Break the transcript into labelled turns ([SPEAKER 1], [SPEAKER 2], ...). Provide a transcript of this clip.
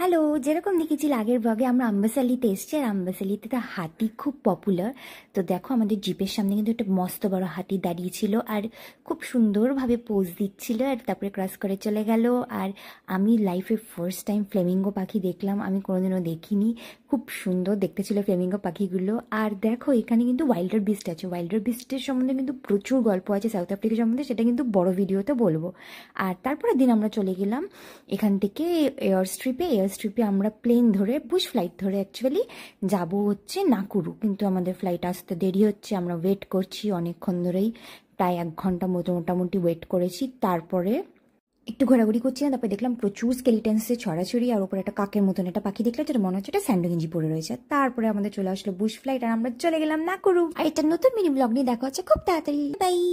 [SPEAKER 1] hello যেরকম দেখেছি আগের ব্লগে আমরা আম্বাসালিতে এসেছি আর আম্বাসালিতে তো হাতি খুব পপুলার তো দেখো আমাদের জিপের সামনে কিন্তু একটা মস্ত বড় হাতি দাঁড়িয়েছিল আর খুব সুন্দরভাবে পোজ দিচ্ছিল আর তারপরে ক্রস করে চলে গেল আর আমি লাইফে ফার্স্ট টাইম ফ্লেমিঙ্গো পাখি দেখলাম আমি কোনোদিনও দেখিনি খুব সুন্দর দেখতে ছিল ফ্লেমিঙ্গো পাখিগুলো আর দেখো এখানে কিন্তু ওয়াইল্ডার বিস্ট আছে ওয়াইল্ডার বিস্টের সম্বন্ধে কিন্তু প্রচুর গল্প আছে সাউথ আফ্রিকা সম্বন্ধে সেটা কিন্তু বড় ভিডিওতে বলবো আর তারপরে দিন আমরা চলে গেলাম এখান থেকে এয়ার স্ট্রিপে এয়ার বাস ট্রিপে আমরা প্লেন ধরে বুশ ফ্লাইট ধরে অ্যাকচুয়ালি যাব হচ্ছে নাকুরু কিন্তু আমাদের ফ্লাইট আসতে দেরি হচ্ছে আমরা ওয়েট করছি অনেকক্ষণ ধরেই প্রায় এক ঘন্টা মতো মোটামুটি ওয়েট করেছি তারপরে একটু ঘোরাঘুরি করছি না তারপরে দেখলাম প্রচুর স্কেলিটেন্সে ছড়াছড়ি আর ওপরে একটা কাকের মতন একটা পাখি দেখলাম যেটা মনে হচ্ছে এটা স্যান্ডোগেঞ্জি পড়ে রয়েছে তারপরে আমাদের চলে আসলো বুশ ফ্লাইট আর আমরা চলে গেলাম না করুক আর এটা নতুন মিনি ব্লগ নিয়ে দেখা হচ্ছে খুব তাড়াতাড়ি বাই